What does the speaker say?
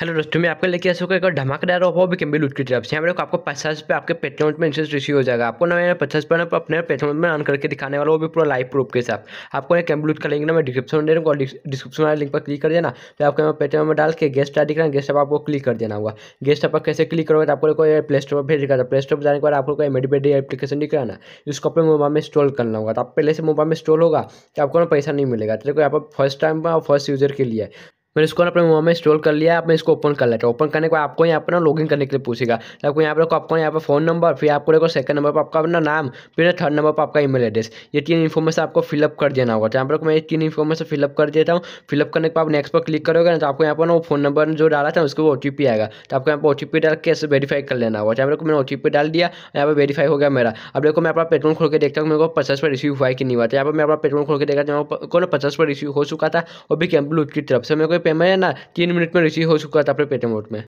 hello दोस्तों मैं आपके लेके आ सकता एक धमाकेदार ऑफर भी कैम्बी लूट की तरफ से हमारे आपको पचास पे आपके पेट्रोल में इंटरेस्ट रिसीव हो जाएगा आपको ना पचास पे अपने पेट्रोल में अर्न करके दिखाने वाला वो भी पूरा लाइव प्रूफ के साथ आपको ना कैम्बी लूट का लिंक ना मैं डिस्क्रिप्शन दे दूँगा डिस्क्रिप्शन वाले लिंक पर क्लिक कर देना तो आपके मैं पेट्रोल में डाल के गेस्ट दिख रहा है गेस्ट आपको क्लिक कर देना होगा गेस्ट आप कैसे क्लिक करोगे तो आपको प्ले स्टोर पर भेज रहा प्ले स्टोर पर जाने के बाद आपको डी बेडी एप्लीकेशन दिख रहा ना उसको अपने मोबाइल में इंस्टॉल करना होगा तो आप पहले से मोबाइल में इंस्टॉल होगा तो आपको ना पैसा नहीं मिलेगा तो देखो यहाँ पर फर्स्ट टाइम फर्स्ट यूजर के लिए मैंने इसको अपने मोबाइल में इंस्टॉल कर लिया आपने इसको ओपन कर लेते हैं ओपन करने को आपको यहाँ पर ना लॉगिन करने के लिए पूछेगा तो आपको यहाँ पर आपको यहाँ पर फोन नंबर फिर आपको देखो सेकंड नंबर पर आपका अपना नाम फिर थर्ड नंबर पर आपका ईमेल एड्रेस ये तीन इन्फॉर्मेशन आपको फिलअप कर देना होगा तो यहाँ पर मैं ये तीन इन्फॉर्मेशन फिलअप कर देता हूँ फिलअप करने के बाद नेक्स्ट पर क्लिक करोगे ना तो आपको यहाँ पर ना फोन नंबर जो डाला था उसको ओ आएगा तो आपको यहाँ पर ओ डाल के वेरीफाई कर लेना होगा तो यहाँ पर मैंने ओ डाल दिया यहाँ पर वेरीफाई हो गया मेरा अब देखो मैं अपना पेट्रोल खोल के देखता हूँ मेरे को पचास पर रिसीव हुआ है कि नहीं हुआ था यहाँ पर मैं अपना पेट्रोल खोल के देखा था को पचास पर रिसीव हो चुका था और भी कैंपलूट की तरफ से मेरे को पे पेमेंट है ना तीन मिनट में रिसीव हो चुका था अपने पेटीएम वोट में